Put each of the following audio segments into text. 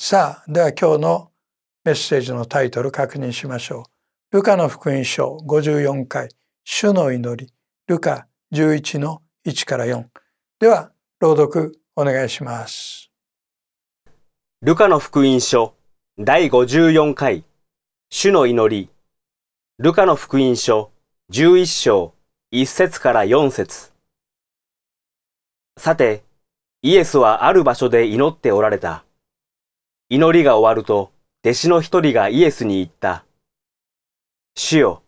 さあでは今日のメッセージのタイトル確認しましょう。ルカの福音書54回「主の祈り」ルカ11の1から4では朗読お願いします。ルカの福音書第54回「主の祈り」ルカの福音書11章1節から4節さてイエスはある場所で祈っておられた。祈りが終わると、弟子の一人がイエスに言った。主よ、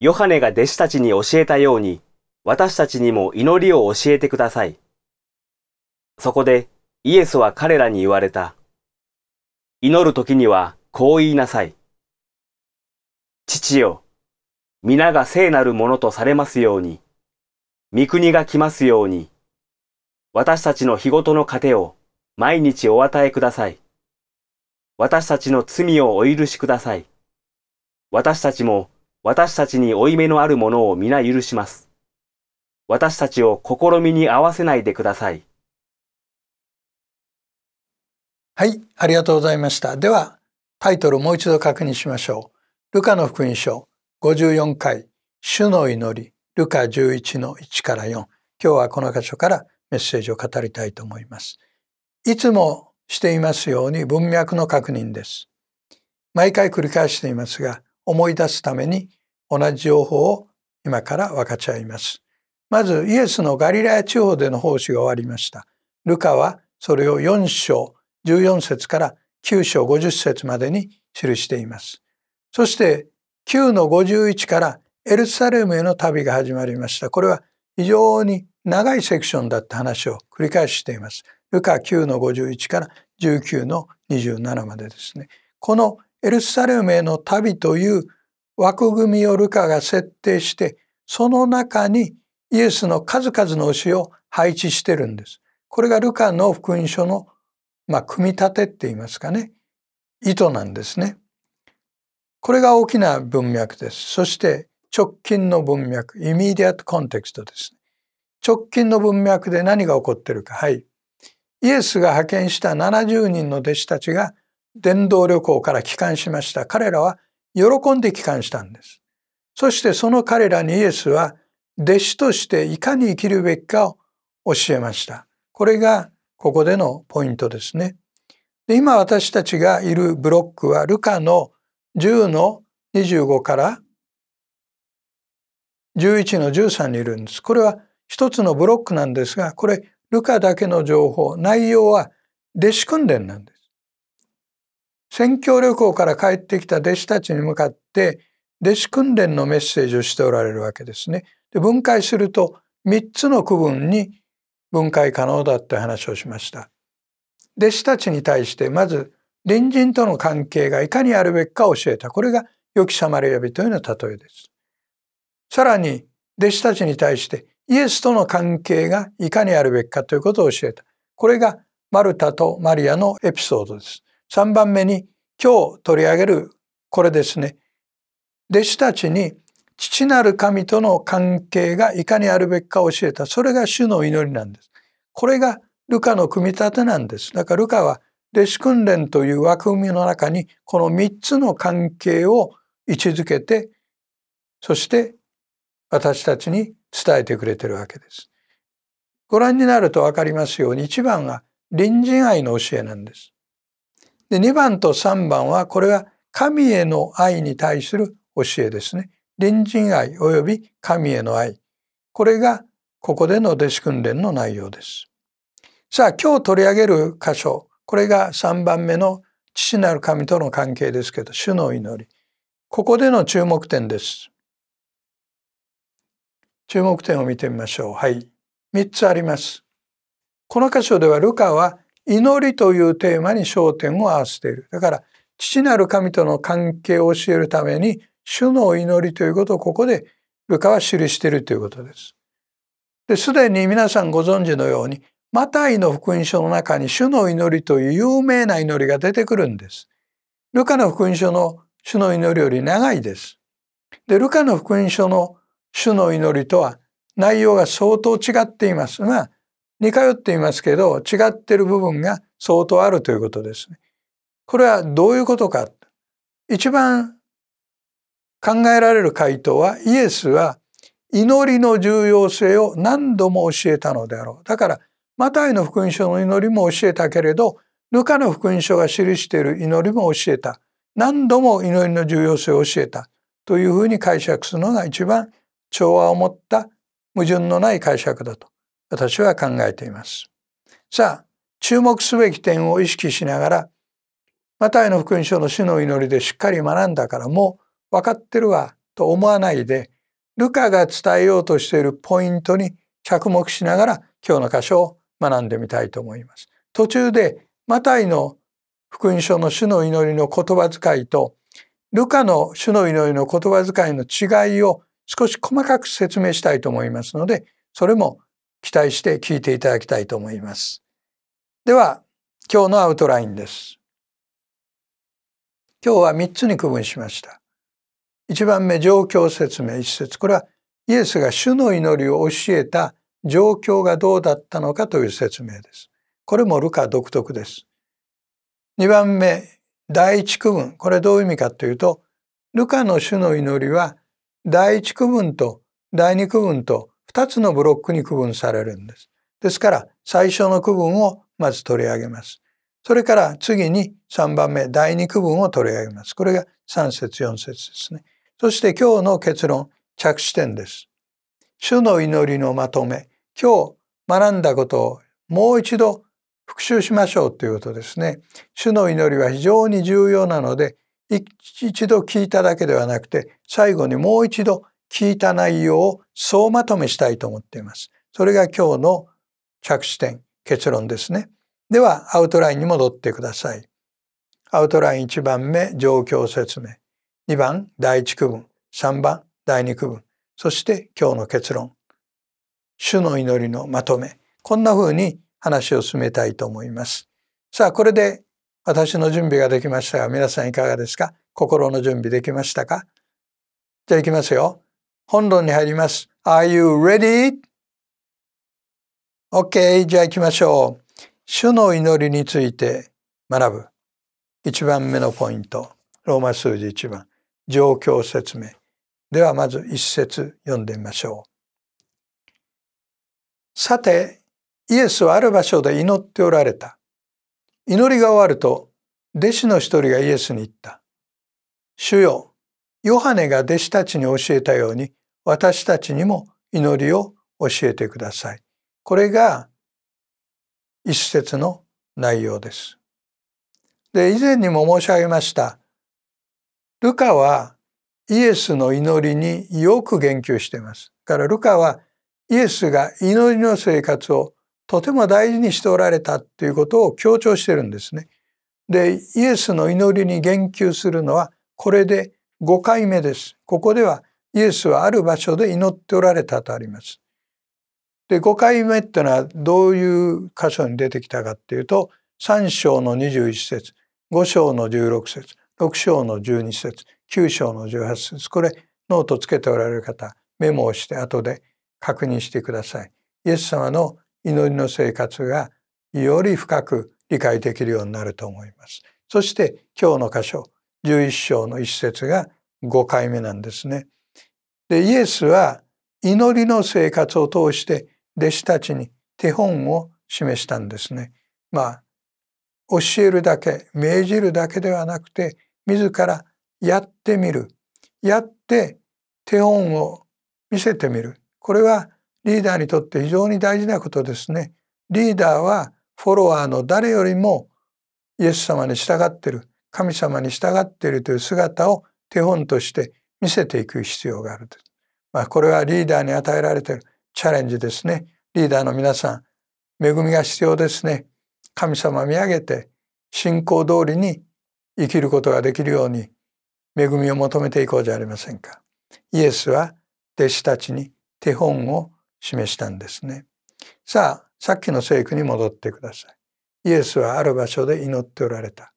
ヨハネが弟子たちに教えたように、私たちにも祈りを教えてください。そこで、イエスは彼らに言われた。祈る時には、こう言いなさい。父よ、皆が聖なるものとされますように、御国が来ますように、私たちの日ごとの糧を毎日お与えください。私たちの罪をお許しください。私たちも私たちに負い目のあるものを皆許します。私たちを試みに合わせないでください。はい、ありがとうございました。では、タイトルをもう一度確認しましょう。ルカの福音書54回、主の祈り、ルカ11の1から4。今日はこの箇所からメッセージを語りたいと思います。いつもしていますように文脈の確認です。毎回繰り返していますが、思い出すために同じ情報を今から分かち合います。まずイエスのガリラヤ地方での奉仕が終わりました。ルカはそれを4章14節から9章50節までに記しています。そして9の51からエルサレムへの旅が始まりました。これは非常に長いセクションだった話を繰り返しています。ルカ9の51から19の27までですねこのエルサレムへの旅という枠組みをルカが設定してその中にイエスの数々の教を配置してるんです。これがルカの福音書の、まあ、組み立てって言いますかね意図なんですね。これが大きな文脈です。そして直近の文脈、イミディアットコンテクストです。直近の文脈で何が起こってるか。はい。イエスが派遣した70人の弟子たちが伝道旅行から帰還しました。彼らは喜んで帰還したんです。そしてその彼らにイエスは弟子としていかに生きるべきかを教えました。これがここでのポイントですね。で今私たちがいるブロックはルカの10の25から11の13にいるんです。これは一つのブロックなんですが、これルカだけの情報、内容は弟子訓練なんです。宣教旅行から帰ってきた弟子たちに向かって弟子訓練のメッセージをしておられるわけですね。で分解すると3つの区分に分解可能だって話をしました。弟子たちに対してまず隣人との関係がいかにあるべきか教えた。これが良きサマリア人への例えです。さらに弟子たちに対してイエスとの関係がいかにあるべきかということを教えた。これがマルタとマリアのエピソードです。3番目に今日取り上げるこれですね。弟子たちに父なる神との関係がいかにあるべきか教えた。それが主の祈りなんです。これがルカの組み立てなんです。だからルカは弟子訓練という枠組みの中にこの3つの関係を位置づけてそして私たちに伝えてくれてるわけです。ご覧になると分かりますように一番が隣人愛の教えなんです。で二番と三番はこれは神への愛に対する教えですね。隣人愛及び神への愛。これがここでの弟子訓練の内容です。さあ今日取り上げる箇所これが三番目の父なる神との関係ですけど主の祈りここでの注目点です注目点を見てみましょう。はい。三つあります。この箇所ではルカは祈りというテーマに焦点を合わせている。だから、父なる神との関係を教えるために、主の祈りということをここでルカは記しているということです。で、すでに皆さんご存知のように、マタイの福音書の中に主の祈りという有名な祈りが出てくるんです。ルカの福音書の主の祈りより長いです。で、ルカの福音書の主の祈りとは内容が相当違っていますまあ似通っていますけど違ってる部分が相当あるということですね。これはどういうことか一番考えられる回答はイエスは祈りの重要性を何度も教えたのであろう。だからマタイの福音書の祈りも教えたけれどルカの福音書が記している祈りも教えた。何度も祈りの重要性を教えたというふうに解釈するのが一番調和を持った矛盾のない解釈だと私は考えています。さあ、注目すべき点を意識しながら、マタイの福音書の主の祈りでしっかり学んだからもう分かってるわと思わないで、ルカが伝えようとしているポイントに着目しながら今日の箇所を学んでみたいと思います。途中でマタイの福音書の主の祈りの言葉遣いとルカの主の祈りの言葉遣いの違いを少し細かく説明したいと思いますので、それも期待して聞いていただきたいと思います。では、今日のアウトラインです。今日は3つに区分しました。1番目、状況説明1節。これはイエスが主の祈りを教えた状況がどうだったのかという説明です。これもルカ独特です。2番目、第1区分。これどういう意味かというと、ルカの主の祈りは第一区分と第二区分と2つのブロックに区分されるんです。ですから最初の区分をまず取り上げます。それから次に3番目第2区分を取り上げます。これが3節4節ですね。そして今日の結論着地点です。主の祈りのまとめ今日学んだことをもう一度復習しましょうということですね。主の祈りは非常に重要なので一度聞いただけではなくて、最後にもう一度聞いた内容を総まとめしたいと思っています。それが今日の着地点、結論ですね。では、アウトラインに戻ってください。アウトライン1番目、状況説明。2番、第1区分。3番、第2区分。そして今日の結論。主の祈りのまとめ。こんな風に話を進めたいと思います。さあ、これで私の準備ができましたが皆さんいかがですか心の準備できましたかじゃあいきますよ。本論に入ります。Are you ready?OK、okay、じゃあ行きましょう。主の祈りについて学ぶ。1番目のポイント。ローマ数字1番。状況説明。ではまず一節読んでみましょう。さて、イエスはある場所で祈っておられた。祈りが終わると、弟子の一人がイエスに言った。主よ、ヨハネが弟子たちに教えたように、私たちにも祈りを教えてください。これが一節の内容です。で、以前にも申し上げました。ルカはイエスの祈りによく言及しています。だからルカはイエスが祈りの生活をとても大事にしておられたということを強調してるんですね。でイエスの祈りに言及するのはこれで5回目です。ここではイエスはある場所で祈っておられたとあります。で5回目ってのはどういう箇所に出てきたかっていうと3章の21節5章の16節6章の12節9章の18節これノートつけておられる方メモをして後で確認してください。イエス様の祈りの生活がより深く理解できるようになると思います。そして今日の箇所11章の一節が5回目なんですね。でイエスは祈りの生活を通して弟子たちに手本を示したんですね。まあ教えるだけ命じるだけではなくて自らやってみるやって手本を見せてみるこれはリーダーにとって非常に大事なことですね。リーダーはフォロワーの誰よりもイエス様に従ってる神様に従っているという姿を手本として見せていく必要があると。まあ、これはリーダーに与えられているチャレンジですね。リーダーの皆さん、恵みが必要ですね。神様見上げて信仰通りに生きることができるように恵みを求めていこうじゃありませんか。イエスは弟子たちに手本を示したんですね。さあ、さっきの聖句に戻ってください。イエスはある場所で祈っておられた。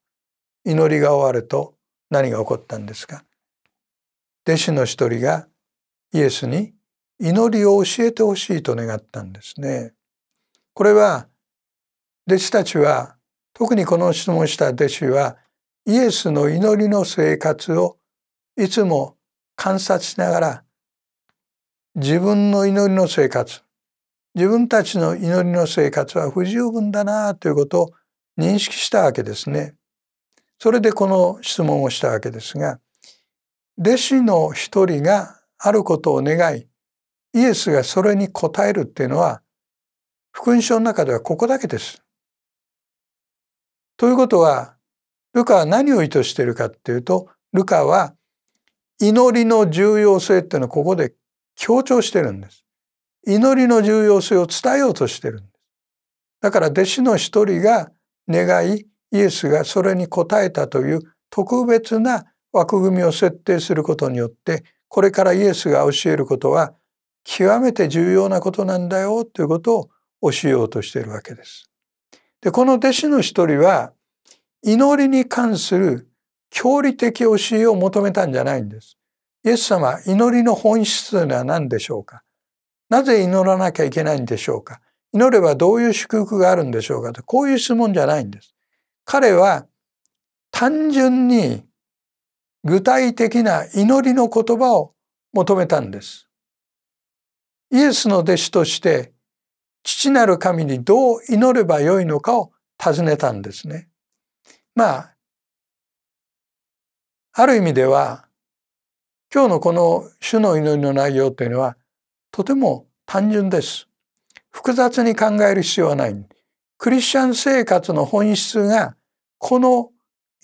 祈りが終わると何が起こったんですか弟子の一人がイエスに祈りを教えてほしいと願ったんですね。これは弟子たちは特にこの質問した弟子はイエスの祈りの生活をいつも観察しながら自分の祈りの生活自分たちの祈りの生活は不十分だなということを認識したわけですね。それでこの質問をしたわけですが弟子の一人があることを願いイエスがそれに応えるっていうのは福音書の中ではここだけです。ということはルカは何を意図しているかっていうとルカは祈りの重要性っていうのをここで強調してるんです。祈りの重要性を伝えようとしてるんです。だから弟子の一人が願い、イエスがそれに応えたという特別な枠組みを設定することによって、これからイエスが教えることは極めて重要なことなんだよということを教えようとしているわけです。で、この弟子の一人は、祈りに関する教理的教えを求めたんじゃないんです。イエス様祈りの本質というのは何でしょうかなぜ祈らなきゃいけないんでしょうか祈ればどういう祝福があるんでしょうかとこういう質問じゃないんです。彼は単純に具体的な祈りの言葉を求めたんです。イエスの弟子として父なる神にどう祈ればよいのかを尋ねたんですね。まあある意味では今日のこの主の祈りの内容というのはとても単純です。複雑に考える必要はない。クリスチャン生活の本質がこの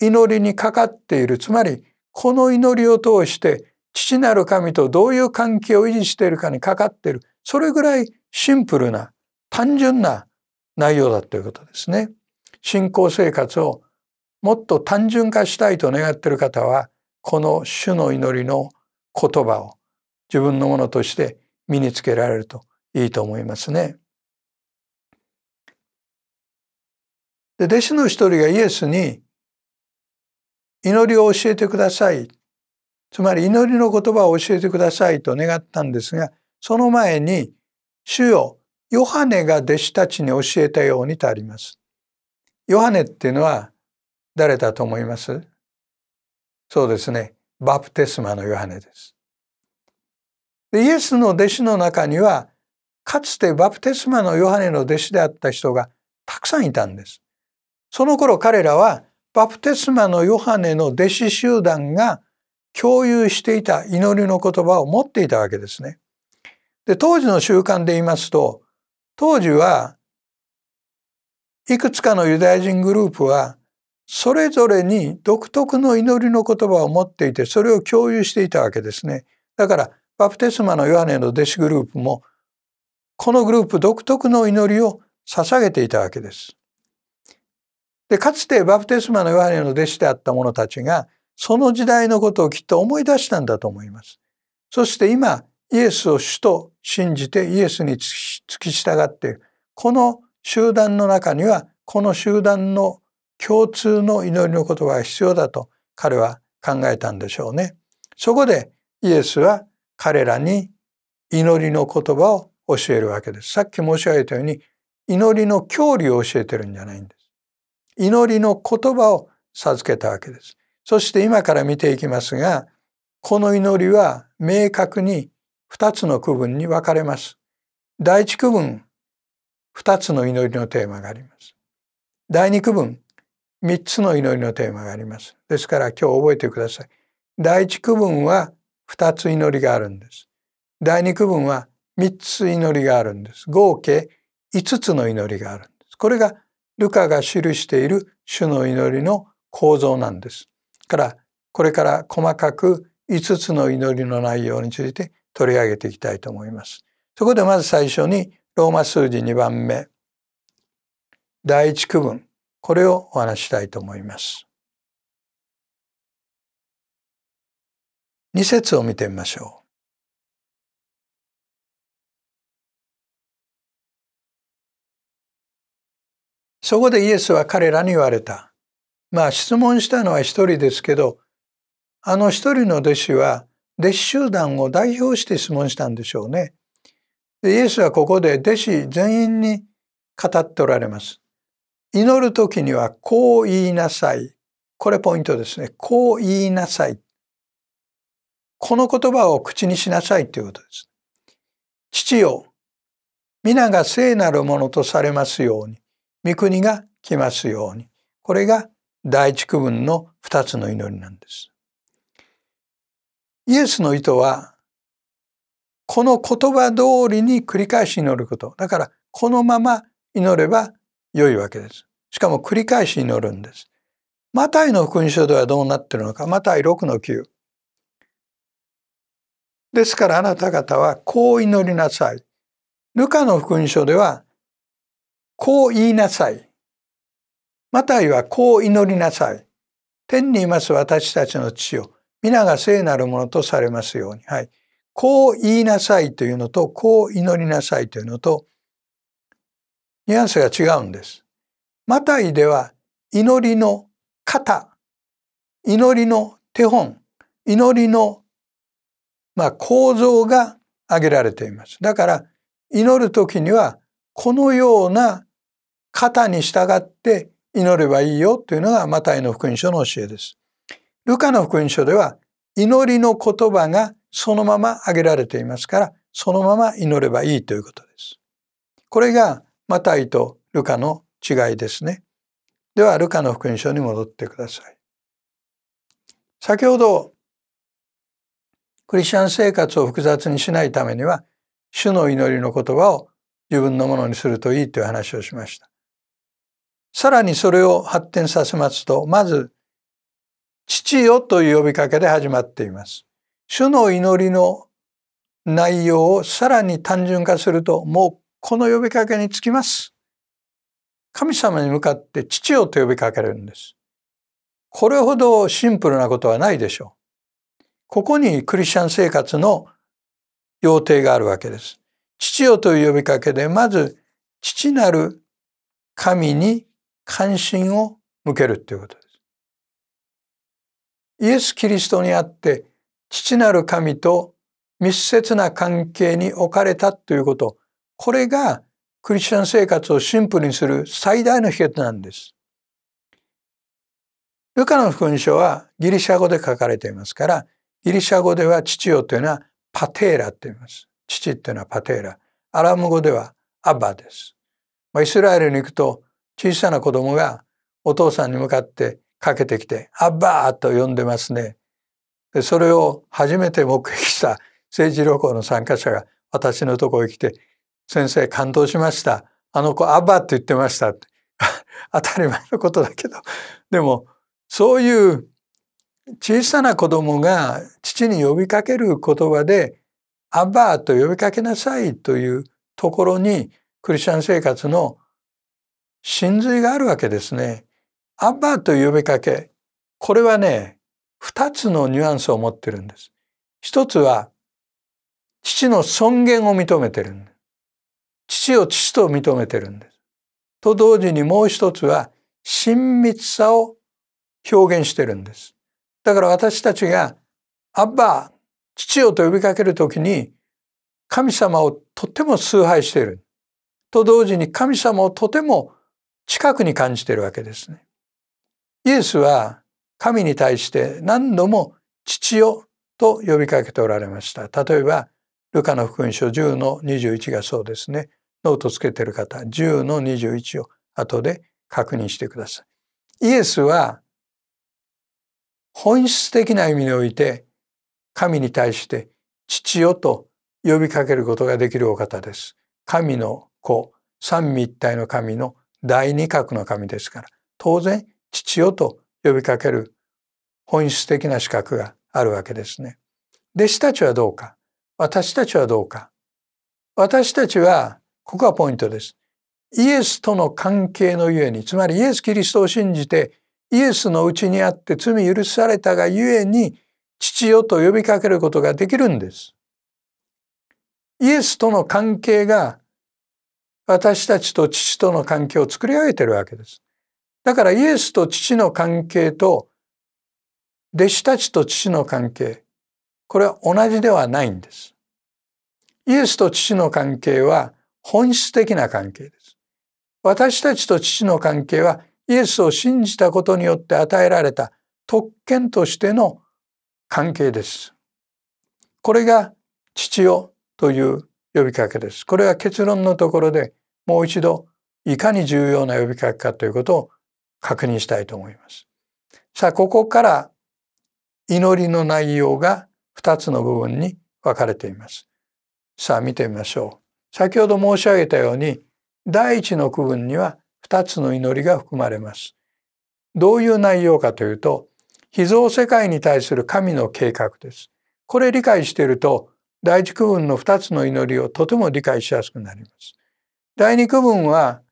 祈りにかかっている。つまりこの祈りを通して父なる神とどういう関係を維持しているかにかかっている。それぐらいシンプルな単純な内容だということですね。信仰生活をもっと単純化したいと願っている方はこの主の祈りの言葉を自分のものとして身につけられるといいと思いますね。で弟子の一人がイエスに「祈りを教えてください」つまり祈りの言葉を教えてくださいと願ったんですがその前に「主よヨハネが弟子たちに教えたように」とあります。ヨハネっていうのは誰だと思いますそうですね。バプテスマのヨハネです。でイエスの弟子の中にはかつてバプテスマのヨハネの弟子であった人がたくさんいたんです。その頃彼らはバプテスマのヨハネの弟子集団が共有していた祈りの言葉を持っていたわけですね。で当時の習慣で言いますと当時はいくつかのユダヤ人グループはそれぞれに独特の祈りの言葉を持っていてそれを共有していたわけですね。だからバプテスマのヨハネの弟子グループもこのグループ独特の祈りを捧げていたわけです。でかつてバプテスマのヨハネの弟子であった者たちがその時代のことをきっと思い出したんだと思います。そして今イエスを主と信じてイエスに付き従ってこの集団の中にはこの集団の共通の祈りの言葉が必要だと彼は考えたんでしょうね。そこでイエスは彼らに祈りの言葉を教えるわけです。さっき申し上げたように祈りの教理を教えてるんじゃないんです。祈りの言葉を授けたわけです。そして今から見ていきますが、この祈りは明確に二つの区分に分かれます。第一区分、二つの祈りのテーマがあります。第二区分、三つの祈りのテーマがあります。ですから今日覚えてください。第一区分は二つ祈りがあるんです。第二区分は三つ祈りがあるんです。合計五つの祈りがあるんです。これがルカが記している主の祈りの構造なんです。からこれから細かく五つの祈りの内容について取り上げていきたいと思います。そこでまず最初にローマ数字二番目第一区分これをお話したいと思います。二節を見てみましょう。そこでイエスは彼らに言われた。まあ質問したのは一人ですけど、あの一人の弟子は弟子集団を代表して質問したんでしょうね。イエスはここで弟子全員に語っておられます。祈る時にはこう言いなさい。これポイントですね。こう言いなさい。この言葉を口にしなさいということです。父よ、皆が聖なるものとされますように、御国が来ますように。これが第一区分の二つの祈りなんです。イエスの意図は、この言葉通りに繰り返し祈ること。だから、このまま祈れば良いわけです。しかも繰り返し祈るんです。マタイの福音書ではどうなってるのか。マタイ6の9。ですからあなた方はこう祈りなさい。ルカの福音書ではこう言いなさい。マタイはこう祈りなさい。天にいます私たちの父よ。皆が聖なるものとされますように。はい。こう言いなさいというのと、こう祈りなさいというのと、ニュアンスが違うんです。マタイでは祈りの型、祈りの手本、祈りの、まあ、構造が挙げられています。だから祈る時にはこのような型に従って祈ればいいよというのがマタイの福音書の教えです。ルカの福音書では祈りの言葉がそのまま挙げられていますからそのまま祈ればいいということです。これがマタイとルカの違いですね。では、ルカの福音書に戻ってください。先ほど、クリスチャン生活を複雑にしないためには、主の祈りの言葉を自分のものにするといいという話をしました。さらにそれを発展させますと、まず、父よという呼びかけで始まっています。主の祈りの内容をさらに単純化すると、もうこの呼びかけにつきます。神様に向かって父よと呼びかけるんです。これほどシンプルなことはないでしょう。ここにクリスチャン生活の要諦があるわけです。父よという呼びかけで、まず父なる神に関心を向けるということです。イエス・キリストにあって父なる神と密接な関係に置かれたということこれがクリスチャン生活をシンプルにする最大の秘訣なんです。ルカの福音書はギリシャ語で書かれていますからギリシャ語では父よというのはパテーラって言います。父っていうのはパテーラ。アラム語ではアバです。イスラエルに行くと小さな子供がお父さんに向かってかけてきて「アバー!」と呼んでますね。でそれを初めて目撃した政治旅行の参加者が私のとこへ来て先生感動しました。あの子アバって言ってました。当たり前のことだけど。でも、そういう小さな子供が父に呼びかける言葉で、アバーと呼びかけなさいというところに、クリスチャン生活の真髄があるわけですね。アバーと呼びかけ。これはね、二つのニュアンスを持ってるんです。一つは、父の尊厳を認めてるんで父を父と認めてるんです。と同時にもう一つは親密さを表現してるんです。だから私たちがアッバー、父よと呼びかけるときに神様をとっても崇拝している。と同時に神様をとても近くに感じているわけですね。イエスは神に対して何度も父よと呼びかけておられました。例えば、ルカの福音書10の21がそうですね。ノートつけている方、10の21を後で確認してください。イエスは本質的な意味において神に対して父よと呼びかけることができるお方です。神の子、三位一体の神の第二角の神ですから、当然父よと呼びかける本質的な資格があるわけですね。弟子たちはどうか私たちはどうか私たちはここがポイントです。イエスとの関係のゆえに、つまりイエス・キリストを信じて、イエスのうちにあって罪許されたがゆえに、父よと呼びかけることができるんです。イエスとの関係が、私たちと父との関係を作り上げてるわけです。だからイエスと父の関係と、弟子たちと父の関係、これは同じではないんです。イエスと父の関係は、本質的な関係です。私たちと父の関係はイエスを信じたことによって与えられた特権としての関係です。これが父よという呼びかけです。これは結論のところでもう一度いかに重要な呼びかけかということを確認したいと思います。さあ、ここから祈りの内容が2つの部分に分かれています。さあ、見てみましょう。先ほど申し上げたように第一の区分には二つの祈りが含まれます。どういう内容かというと秘蔵世界に対する神の計画です。これ理解していると第一区分の二つの祈りをとても理解しやすくなります。第二区分は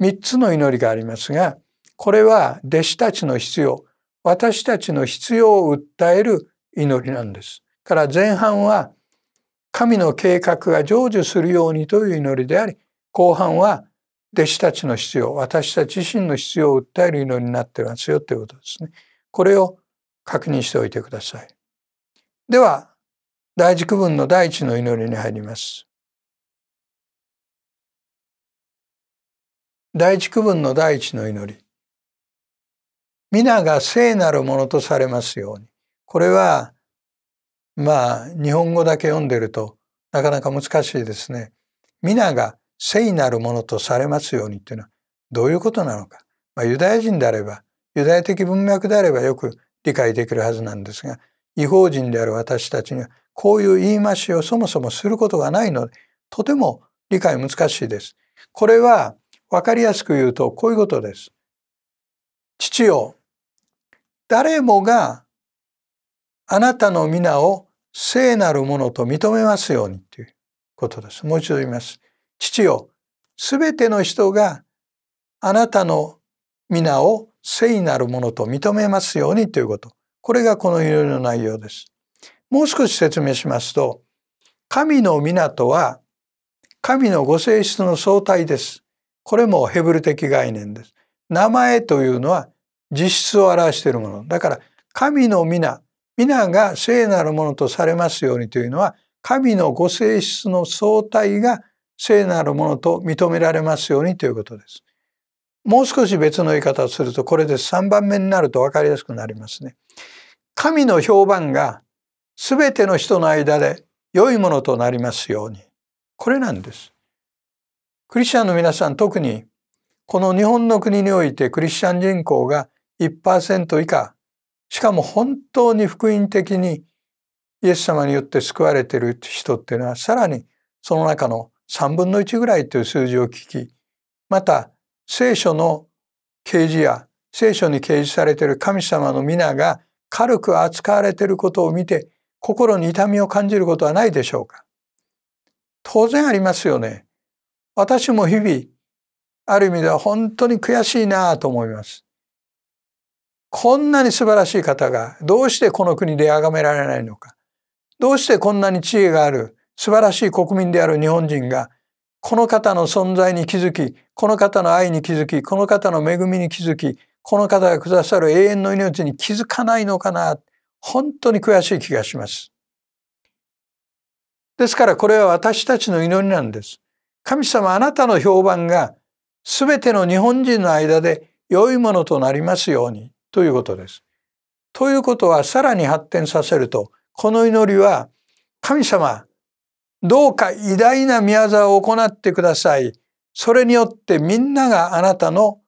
三つの祈りがありますがこれは弟子たちの必要私たちの必要を訴える祈りなんです。から前半は神の計画が成就するようにという祈りであり後半は弟子たちの必要私たち自身の必要を訴える祈りになってますよということですね。これを確認しておいてください。では第一区分の第一の祈りに入ります。第一区分の第一の祈り。皆が聖なるものとされますように。これはまあ日本語だけ読んでるとなかなか難しいですね。皆が聖なるものとされますようにっていうのはどういうことなのか。まあ、ユダヤ人であればユダヤ的文脈であればよく理解できるはずなんですが違法人である私たちにはこういう言い回しをそもそもすることがないのでとても理解難しいです。これはわかりやすく言うとこういうことです。父よ誰もがあなたの皆を聖なるものと認めますようにということです。もう一度言います。父よ、すべての人があなたの皆を聖なるものと認めますようにということ。これがこの祈りの内容です。もう少し説明しますと、神の皆とは神のご性質の相対です。これもヘブル的概念です。名前というのは実質を表しているもの。だから神の皆、皆が聖なるものとされますようにというのは神のご性質の相対が聖なるものと認められますようにということです。もう少し別の言い方をするとこれで3番目になると分かりやすくなりますね。神の評判が全ての人の間で良いものとなりますように。これなんです。クリスチャンの皆さん特にこの日本の国においてクリスチャン人口が1%以下しかも本当に福音的にイエス様によって救われている人っていうのはさらにその中の3分の1ぐらいという数字を聞きまた聖書の啓示や聖書に掲示されている神様の皆が軽く扱われていることを見て心に痛みを感じることはないでしょうか当然ありますよね。私も日々ある意味では本当に悔しいなと思います。こんなに素晴らしい方がどうしてこの国で崇められないのか。どうしてこんなに知恵がある素晴らしい国民である日本人がこの方の存在に気づき、この方の愛に気づき、この方の恵みに気づき、この方がくださる永遠の命に気づかないのかな。本当に悔しい気がします。ですからこれは私たちの祈りなんです。神様あなたの評判が全ての日本人の間で良いものとなりますように。ということです。ということはさらに発展させるとこの祈りは神様どうか偉大な宮沢を行ってください。それによってみんながあなたの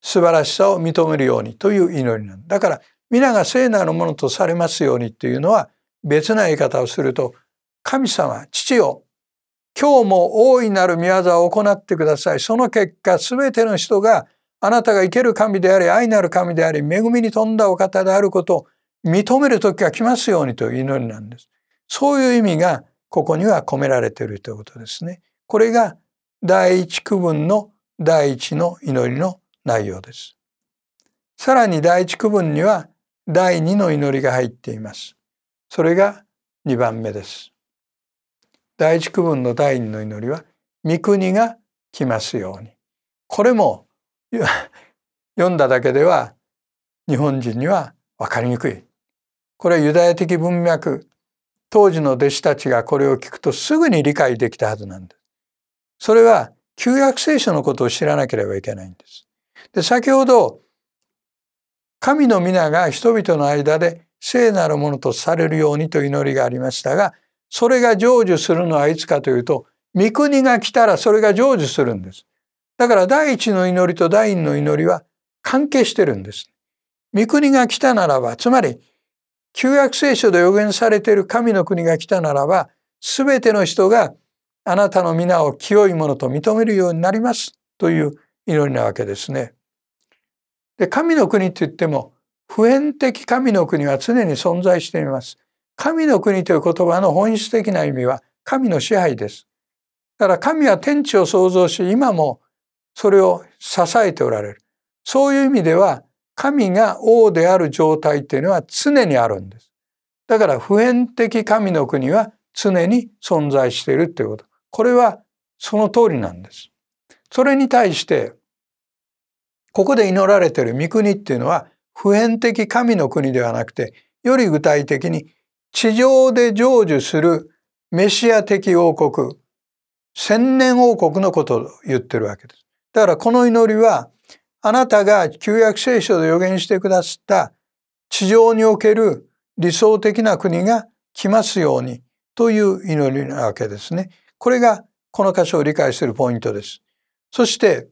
素晴らしさを認めるようにという祈りなんだ。だから皆が聖なるものとされますようにというのは別な言い方をすると神様父を今日も大いなる宮沢を行ってください。その結果、すべての人があなたが生ける神であり、愛なる神であり、恵みに富んだお方であることを認める時が来ますようにという祈りなんです。そういう意味がここには込められているということですね。これが第一区分の第一の祈りの内容です。さらに第一区分には第二の祈りが入っています。それが二番目です。第一区分の第二の祈りは、御国が来ますように。これも読んだだけでは日本人には分かりにくい。これはユダヤ的文脈。当時の弟子たちがこれを聞くとすぐに理解できたはずなんです。それは旧約聖書のことを知らなければいけないんです。で、先ほど神の皆が人々の間で聖なるものとされるようにと祈りがありましたが、それが成就するのはいつかというと、御国が来たらそれが成就するんです。だから第一の祈りと第二の祈りは関係してるんです。御国が来たならば、つまり旧約聖書で予言されている神の国が来たならば、すべての人があなたの皆を清いものと認めるようになりますという祈りなわけですね。で、神の国って言っても、普遍的神の国は常に存在しています。神の国という言葉の本質的な意味は神の支配です。だから神は天地を創造し、今もそれを支えておられる。そういう意味では、神が王である状態っていうのは常にあるんです。だから普遍的神の国は常に存在しているということ。これはその通りなんです。それに対して、ここで祈られている御国っていうのは普遍的神の国ではなくて、より具体的に地上で成就するメシア的王国、千年王国のことを言ってるわけです。だからこの祈りはあなたが旧約聖書で予言してくださった地上における理想的な国が来ますようにという祈りなわけですね。これがこの箇所を理解するポイントです。そして、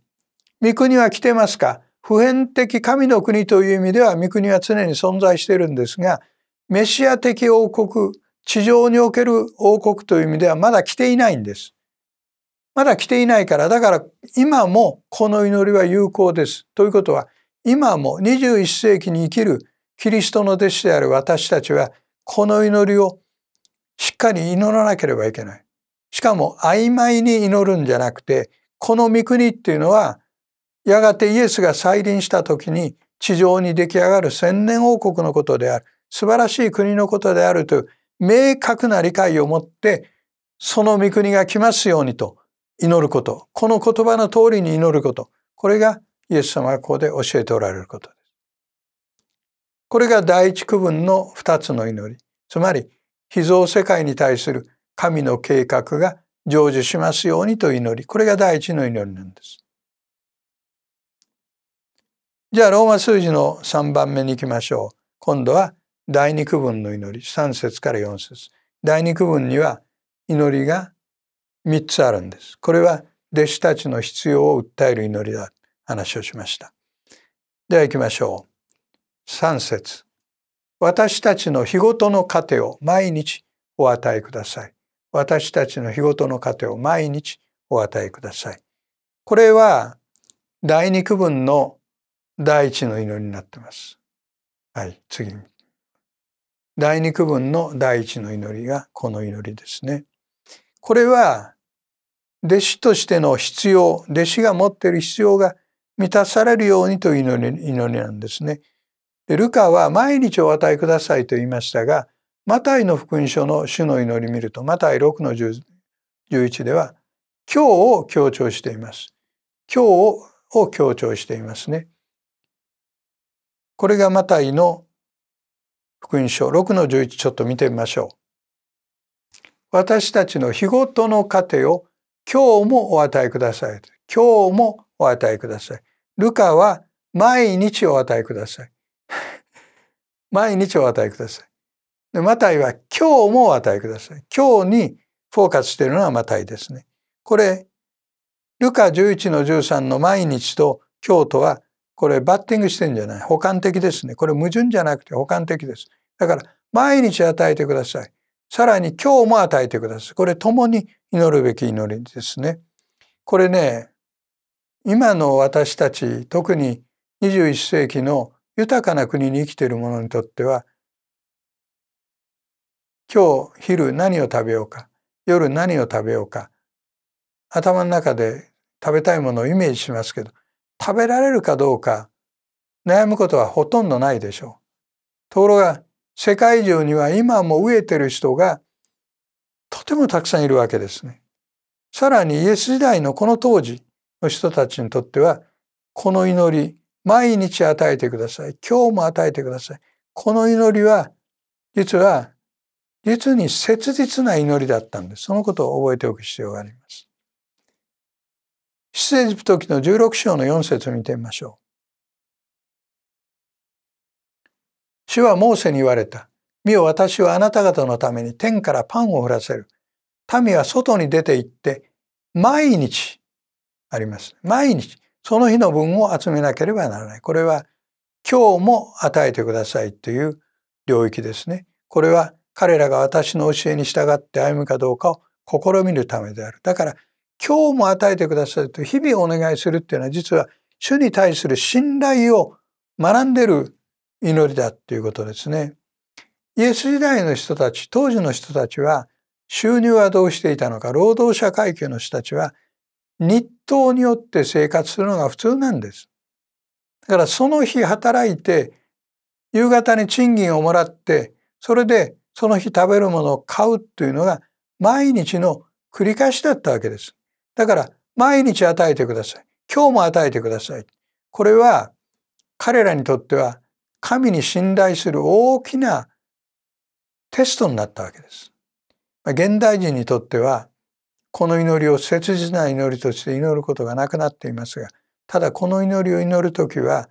御国は来てますか普遍的神の国という意味では御国は常に存在しているんですが、メシア的王国、地上における王国という意味ではまだ来ていないんです。まだ来ていないから、だから今もこの祈りは有効です。ということは、今も21世紀に生きるキリストの弟子である私たちは、この祈りをしっかり祈らなければいけない。しかも曖昧に祈るんじゃなくて、この御国っていうのは、やがてイエスが再臨した時に地上に出来上がる千年王国のことである。素晴らしい国のことであるという明確な理解を持って、その御国が来ますようにと祈ること。この言葉の通りに祈ること。これがイエス様がここで教えておられることです。これが第一区分の二つの祈り。つまり、秘蔵世界に対する神の計画が成就しますようにと祈り。これが第一の祈りなんです。じゃあ、ローマ数字の三番目に行きましょう。今度は第二区分の祈り。三節から四節第二区分には祈りが三つあるんです。これは弟子たちの必要を訴える祈りだ話をしました。では行きましょう。3節私たちの日ごとの糧を毎日お与えください。私たちの日ごとの糧を毎日お与えください。これは第二区分の第一の祈りになってます。はい、次に。第二区分の第一の祈りがこの祈りですね。これは弟子としての必要弟子が持っている必要が満たされるようにという祈りなんですね。でルカは「毎日お与えください」と言いましたがマタイの福音書の主の祈り見るとマタイ6の11では「今日」を強調しています。今日を強調していますね。これがマタイの福音書6の11ちょっと見てみましょう。私たちの日ごとの糧を今日もお与えください。今日もお与えください。ルカは毎日お与えください。毎日お与えください。でマタイは今日もお与えください。今日にフォーカスしているのはマタイですね。これ、ルカ11の13の毎日と今日とは、これバッティングしてんじゃない。補完的ですね。これ矛盾じゃなくて補完的です。だから、毎日与えてください。さらに今日も与えてください。これ共に祈るべき祈りですね。これね、今の私たち、特に21世紀の豊かな国に生きている者にとっては、今日昼何を食べようか、夜何を食べようか、頭の中で食べたいものをイメージしますけど、食べられるかどうか悩むことはほとんどないでしょう。ところが世界中には今も飢えてる人がとてもたくさんいるわけですね。さらにイエス時代のこの当時の人たちにとってはこの祈り毎日与えてください今日も与えてくださいこの祈りは実は実に切実な祈りだったんですそのことを覚えておく必要があります。出エジプト記の16章の4節を見てみましょう。主はモーセに言われた。見よ私はあなた方のために天からパンを降らせる。民は外に出て行って、毎日、あります。毎日、その日の分を集めなければならない。これは、今日も与えてくださいという領域ですね。これは彼らが私の教えに従って歩むかどうかを試みるためである。だから、今日も与えてくださいと日々お願いするっていうのは実は主に対する信頼を学んでる祈りだということですね。イエス時代の人たち、当時の人たちは、収入はどうしていたのか、労働者階級の人たちは、日当によって生活するのが普通なんです。だからその日働いて、夕方に賃金をもらって、それでその日食べるものを買うというのが毎日の繰り返しだったわけです。だから毎日与えてください。今日も与えてください。これは彼らにとっては神に信頼する大きなテストになったわけです。現代人にとってはこの祈りを切実な祈りとして祈ることがなくなっていますがただこの祈りを祈る時は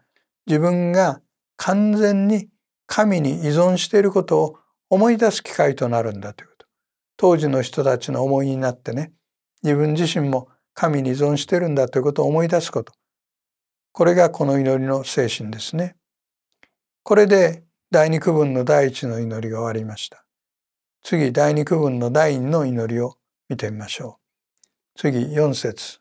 自分が完全に神に依存していることを思い出す機会となるんだということ当時の人たちの思いになってね自分自身も神に依存してるんだということを思い出すことこれがこの祈りの精神ですね。これで第二区分の第一の祈りが終わりました。次、第二区分の第二の祈りを見てみましょう。次、四節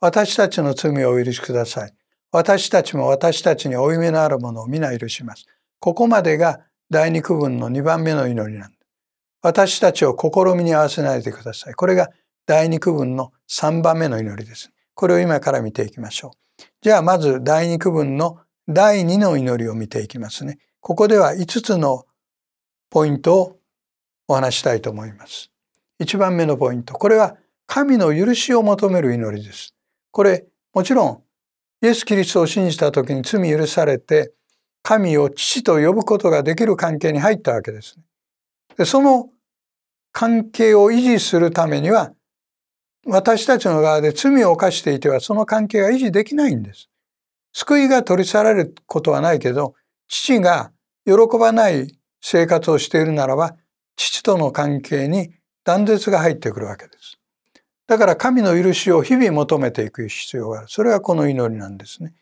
私たちの罪をお許しください。私たちも私たちに負い目のあるものを皆許します。ここまでが第二区分の二番目の祈りなんです。私たちを試みに合わせないでください。これが第二区分の三番目の祈りです。これを今から見ていきましょう。じゃあまず第二区分の第2の祈りを見ていきますね。ここでは5つのポイントをお話したいと思います。1番目のポイント。これは神の許しを求める祈りです。これ、もちろん、イエス・キリストを信じた時に罪許されて、神を父と呼ぶことができる関係に入ったわけですね。でその関係を維持するためには、私たちの側で罪を犯していてはその関係が維持できないんです。救いが取り去られることはないけど、父が喜ばない生活をしているならば、父との関係に断絶が入ってくるわけです。だから神の許しを日々求めていく必要がある。それがこの祈りなんですね。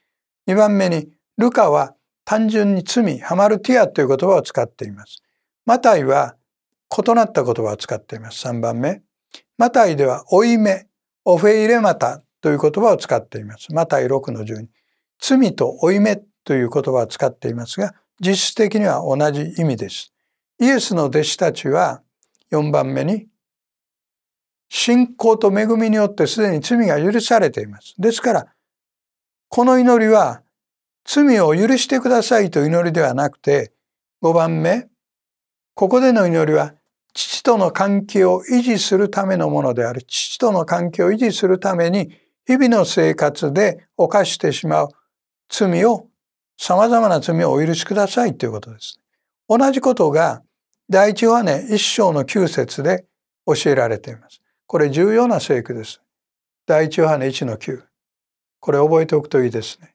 二番目に、ルカは単純に罪、ハマルティアという言葉を使っています。マタイは異なった言葉を使っています。三番目。マタイでは、追い目、オフェイレマタという言葉を使っています。マタイ6の12。罪と負い目という言葉を使っていますが、実質的には同じ意味です。イエスの弟子たちは4番目に信仰と恵みによってすでに罪が許されています。ですから、この祈りは罪を許してくださいと祈りではなくて、5番目、ここでの祈りは父との関係を維持するためのものである。父との関係を維持するために、日々の生活で犯してしまう罪を、様々な罪をお許しくださいということです。同じことが、第一はね、一章の九節で教えられています。これ重要な聖句です。第一ヨハネの九。これ覚えておくといいですね。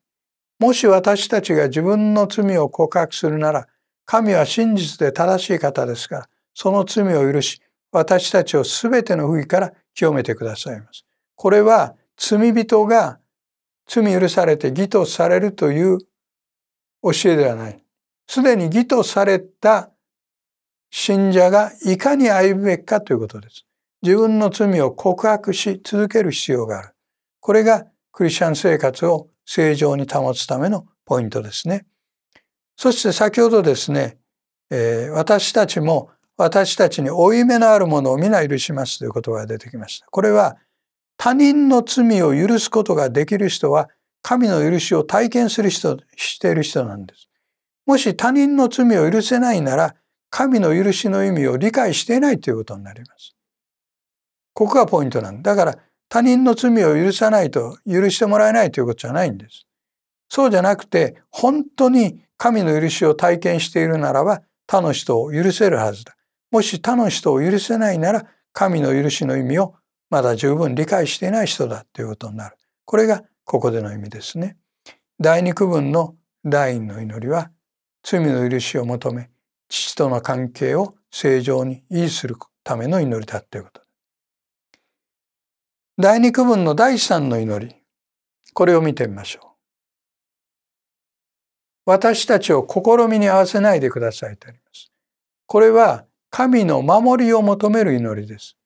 もし私たちが自分の罪を告白するなら、神は真実で正しい方ですから、その罪を許し、私たちを全ての不義から清めてくださいます。これは罪人が罪許されて義とされるという教えではない。すでに義とされた信者がいかに歩むべきかということです。自分の罪を告白し続ける必要がある。これがクリスチャン生活を正常に保つためのポイントですね。そして先ほどですね、えー、私たちも私たちに負い目のあるものを皆許しますという言葉が出てきました。これは他人の罪を許すことができる人は神の許しを体験する人、している人なんです。もし他人の罪を許せないなら、神の許しの意味を理解していないということになります。ここがポイントなんだ。だから他人の罪を許さないと許してもらえないということじゃないんです。そうじゃなくて、本当に神の許しを体験しているならば、他の人を許せるはずだ。もし他の人を許せないなら、神の許しの意味をまだ十分理解していない人だということになる。これがここでの意味ですね。第二区分の第二の祈りは罪の許しを求め父との関係を正常に維持するための祈りだということ。第二区分の第三の祈りこれを見てみましょう。私たちを試みに合わせないでくださいとあります。これは神の守りを求める祈りです。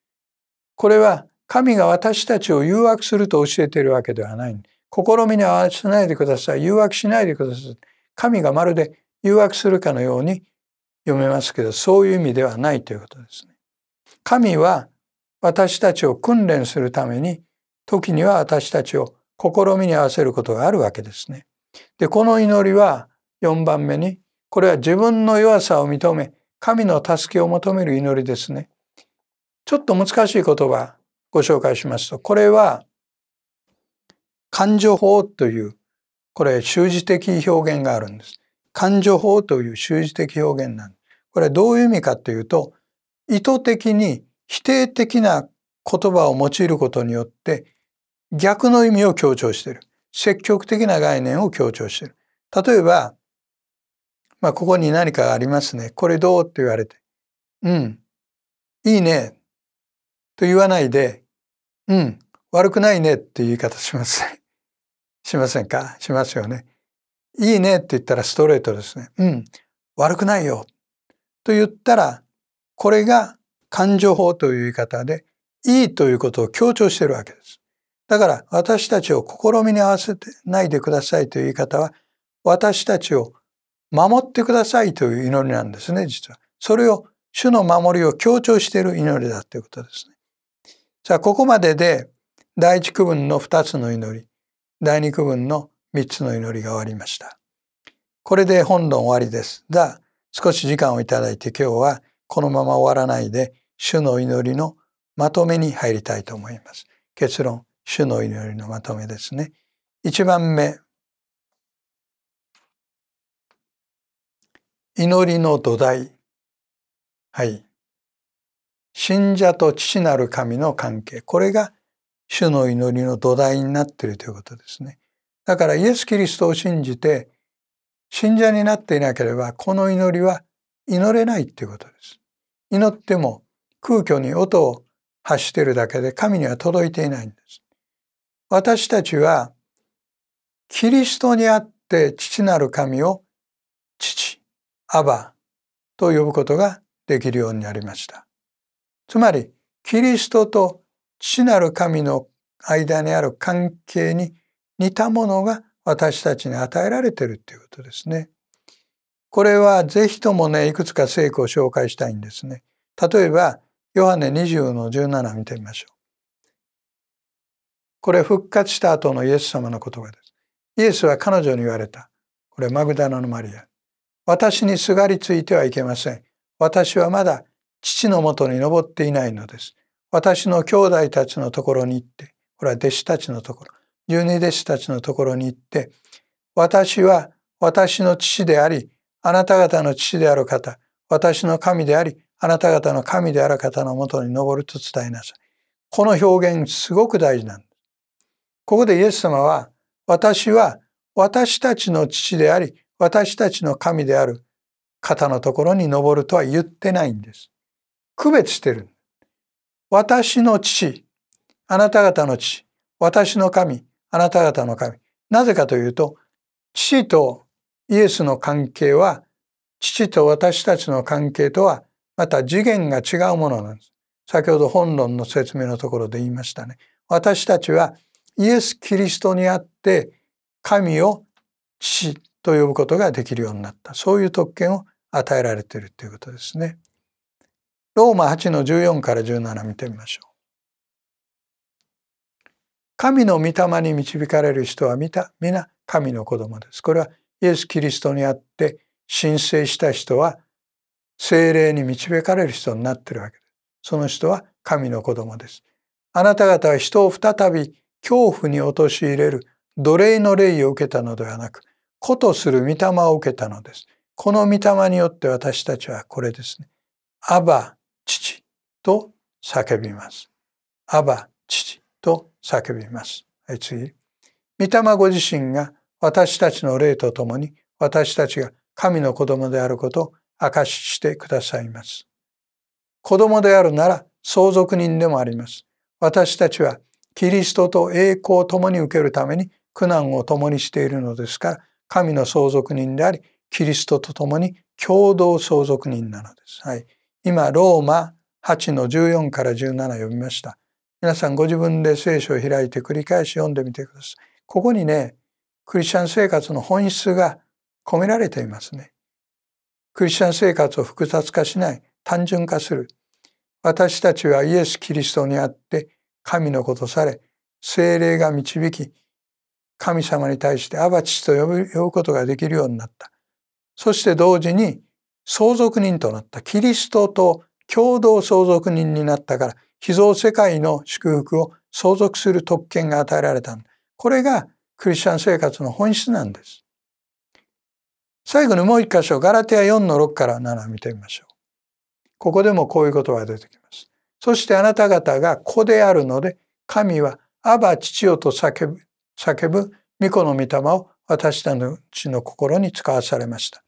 これは神が私たちを誘惑すると教えているわけではない。試みに合わせないでください。誘惑しないでください。神がまるで誘惑するかのように読めますけど、そういう意味ではないということですね。神は私たちを訓練するために、時には私たちを試みに合わせることがあるわけですね。で、この祈りは4番目に、これは自分の弱さを認め、神の助けを求める祈りですね。ちょっと難しい言葉ご紹介しますと、これは感情法という、これ、習字的表現があるんです。感情法という習字的表現なんです。これはどういう意味かというと、意図的に否定的な言葉を用いることによって、逆の意味を強調している。積極的な概念を強調している。例えば、まあ、ここに何かありますね。これどうって言われて。うん。いいね。と言わないで、うん、悪くないねっていう言い方します。しませんかしますよね。いいねって言ったらストレートですね。うん、悪くないよ。と言ったら、これが感情法という言い方で、いいということを強調してるわけです。だから私たちを試みに合わせてないでくださいという言い方は、私たちを守ってくださいという祈りなんですね、実は。それを主の守りを強調している祈りだということですね。さあ、ここまでで、第一区分の二つの祈り、第二区分の三つの祈りが終わりました。これで本論終わりです。が、少し時間をいただいて今日はこのまま終わらないで、主の祈りのまとめに入りたいと思います。結論、主の祈りのまとめですね。一番目、祈りの土台。はい。信者と父なる神の関係。これが主の祈りの土台になっているということですね。だからイエス・キリストを信じて信者になっていなければこの祈りは祈れないということです。祈っても空虚に音を発しているだけで神には届いていないんです。私たちはキリストにあって父なる神を父、アバと呼ぶことができるようになりました。つまり、キリストと父なる神の間にある関係に似たものが私たちに与えられてるということですね。これはぜひともね、いくつか聖句を紹介したいんですね。例えば、ヨハネ20の17見てみましょう。これ復活した後のイエス様の言葉です。イエスは彼女に言われた。これマグダナのマリア。私にすがりついてはいけません。私はまだ父のもとに登っていないのです。私の兄弟たちのところに行って、これは弟子たちのところ、十二弟子たちのところに行って、私は私の父であり、あなた方の父である方、私の神であり、あなた方の神である方のもとに登ると伝えなさい。この表現すごく大事なんです。ここでイエス様は、私は私たちの父であり、私たちの神である方のところに登るとは言ってないんです。区別してる。私の父、あなた方の父、私の神、あなた方の神。なぜかというと、父とイエスの関係は、父と私たちの関係とは、また次元が違うものなんです。先ほど本論の説明のところで言いましたね。私たちはイエス・キリストにあって神を父と呼ぶことができるようになった。そういう特権を与えられているということですね。ローマ8の14から17見てみましょう。神の御霊に導かれる人は皆神の子供です。これはイエス・キリストにあって申請した人は精霊に導かれる人になってるわけです。その人は神の子供です。あなた方は人を再び恐怖に陥れる奴隷の霊を受けたのではなく、子とする御霊を受けたのです。この御霊によって私たちはこれですね。アバ、父と叫びます。アバ、父と叫びます。はい、次。御霊ご自身が私たちの霊とともに私たちが神の子供であることをかししてくださいます。子供であるなら相続人でもあります。私たちはキリストと栄光を共に受けるために苦難を共にしているのですから、神の相続人であり、キリストと共に共同相続人なのです。はい。今、ローマ8の14から17読みました。皆さんご自分で聖書を開いて繰り返し読んでみてください。ここにね、クリスチャン生活の本質が込められていますね。クリスチャン生活を複雑化しない、単純化する。私たちはイエス・キリストにあって神の子とされ、精霊が導き、神様に対してアバチと呼ぶことができるようになった。そして同時に相続人となったキリストと共同相続人になったから、秘蔵世界の祝福を相続する特権が与えられた。これがクリスチャン生活の本質なんです。最後にもう一箇所、ガラテア4の6から7を見てみましょう。ここでもこういう言葉が出てきます。そしてあなた方が子であるので、神は、アバ父よと叫ぶ、叫ぶ、巫女の御霊を私たちの心に使わされました。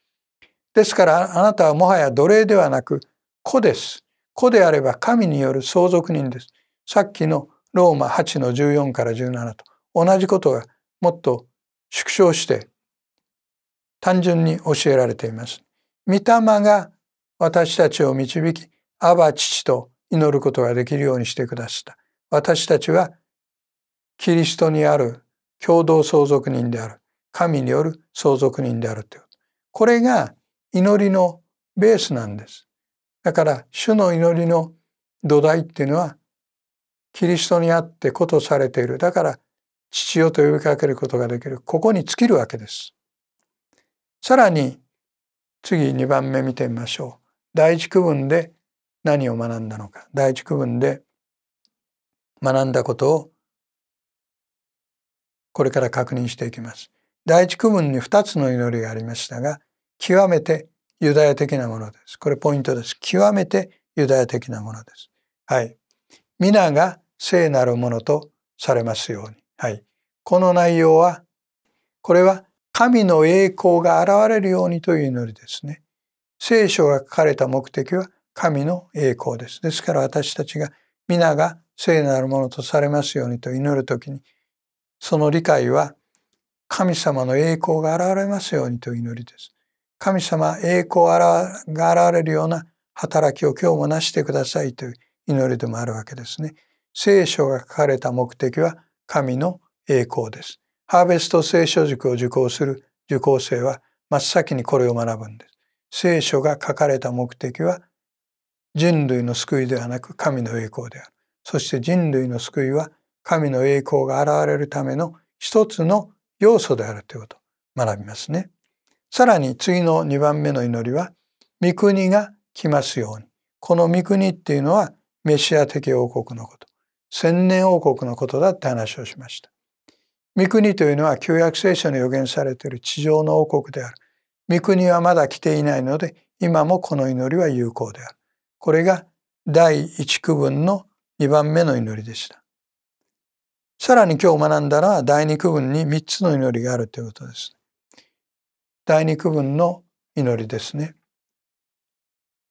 ですからあなたはもはや奴隷ではなく子です。子であれば神による相続人です。さっきのローマ8の14から17と同じことがもっと縮小して単純に教えられています。御霊が私たちを導き、アバ父と祈ることができるようにしてくださった。私たちはキリストにある共同相続人である。神による相続人であるというこれが祈りのベースなんです。だから主の祈りの土台っていうのはキリストにあってことされている。だから父よと呼びかけることができる。ここに尽きるわけです。さらに次2番目見てみましょう。第一区分で何を学んだのか。第一区分で学んだことをこれから確認していきます。第一区分に2つの祈りがありましたが極めてユダヤ的なものです。これポイントです。極めてユダヤ的なものです。はい。皆が聖なるものとされますように。はい。この内容は、これは神の栄光が現れるようにという祈りですね。聖書が書かれた目的は神の栄光です。ですから私たちが皆が聖なるものとされますようにと祈るときに、その理解は神様の栄光が現れますようにという祈りです。神様栄光が現れるような働きを今日もなしてくださいという祈りでもあるわけですね。聖書が書かれた目的は神の栄光です。ハーベスト聖書塾を受講する受講生は真っ先にこれを学ぶんです。聖書が書かれた目的は人類の救いではなく神の栄光である。そして人類の救いは神の栄光が現れるための一つの要素であるということを学びますね。さらに次の2番目の祈りは、御国が来ますように。この御国っていうのはメシア的王国のこと、千年王国のことだって話をしました。御国というのは旧約聖書に予言されている地上の王国である。御国はまだ来ていないので、今もこの祈りは有効である。これが第一区分の2番目の祈りでした。さらに今日学んだのは第二区分に3つの祈りがあるということですね。第2区分の祈りですね。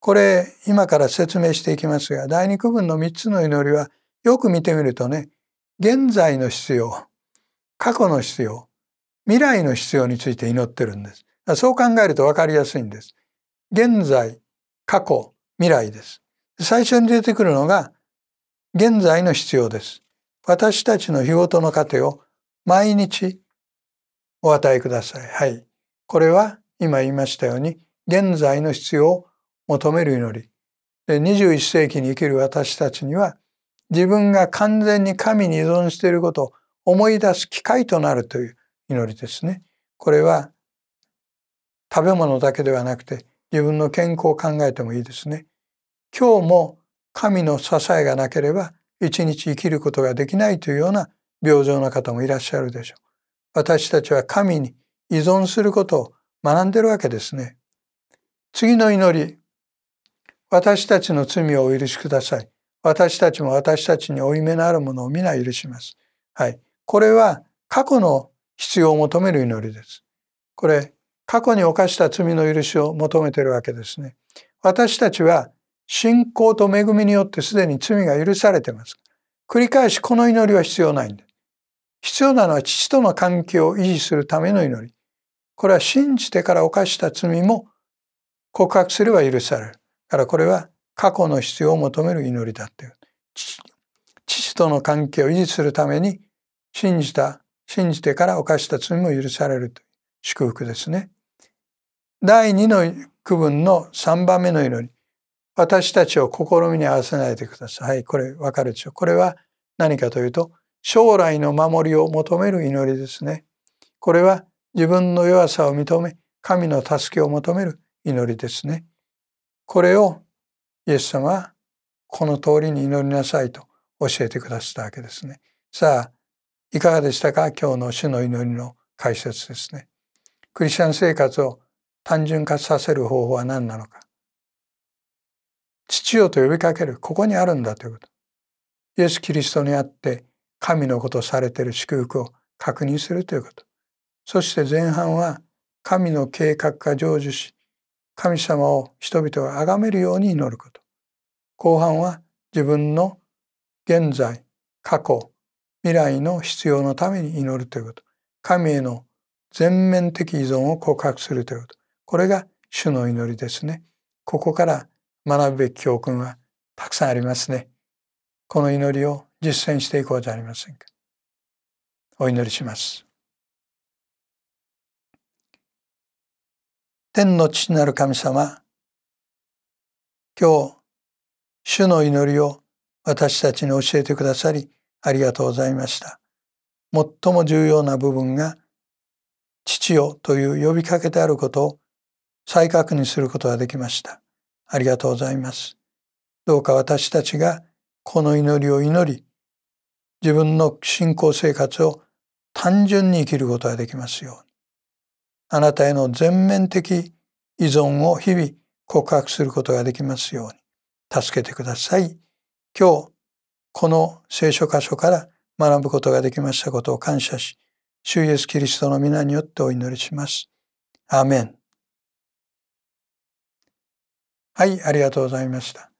これ今から説明していきますが第二区分の3つの祈りはよく見てみるとね現在の必要過去の必要未来の必要について祈ってるんです。そう考えると分かりやすいんです。現在過去未来です。最初に出てくるのが現在の必要です。私たちの日ごとの糧を毎日お与えください。はい。これは今言いましたように現在の必要を求める祈り。で21世紀に生きる私たちには自分が完全に神に依存していることを思い出す機会となるという祈りですね。これは食べ物だけではなくて自分の健康を考えてもいいですね。今日も神の支えがなければ一日生きることができないというような病状の方もいらっしゃるでしょう。私たちは神に依存することを学んでるわけですね。次の祈り。私たちの罪をお許しください。私たちも私たちに負い目のあるものを皆許します。はい。これは過去の必要を求める祈りです。これ、過去に犯した罪の許しを求めてるわけですね。私たちは信仰と恵みによってすでに罪が許されています。繰り返しこの祈りは必要ないんです。必要なのは父との関係を維持するための祈り。これは信じてから犯した罪も告白すれば許される。だからこれは過去の必要を求める祈りだっていう。父との関係を維持するために信じた、信じてから犯した罪も許されるという祝福ですね。第2の区分の3番目の祈り。私たちを試みに合わせないでください。はい、これわかるでしょう。これは何かというと、将来の守りを求める祈りですね。これは自分の弱さを認め神の助けを求める祈りですね。これをイエス様はこの通りに祈りなさいと教えてくださったわけですね。さあいかがでしたか今日の主の祈りの解説ですね。クリスチャン生活を単純化させる方法は何なのか。父よと呼びかけるここにあるんだということ。イエス・キリストにあって神のことされている祝福を確認するということ。そして前半は神の計画が成就し神様を人々が崇めるように祈ること後半は自分の現在過去未来の必要のために祈るということ神への全面的依存を告白するということこれが主の祈りですねここから学ぶべき教訓はたくさんありますねこの祈りを実践していこうじゃありませんかお祈りします天の父なる神様今日主の祈りを私たちに教えてくださりありがとうございました最も重要な部分が父よという呼びかけであることを再確認することができましたありがとうございますどうか私たちがこの祈りを祈り自分の信仰生活を単純に生きることができますようにあなたへの全面的依存を日々告白することができますように助けてください。今日この聖書箇所から学ぶことができましたことを感謝し、主イエスキリストの皆によってお祈りします。アーメン。はい、ありがとうございました。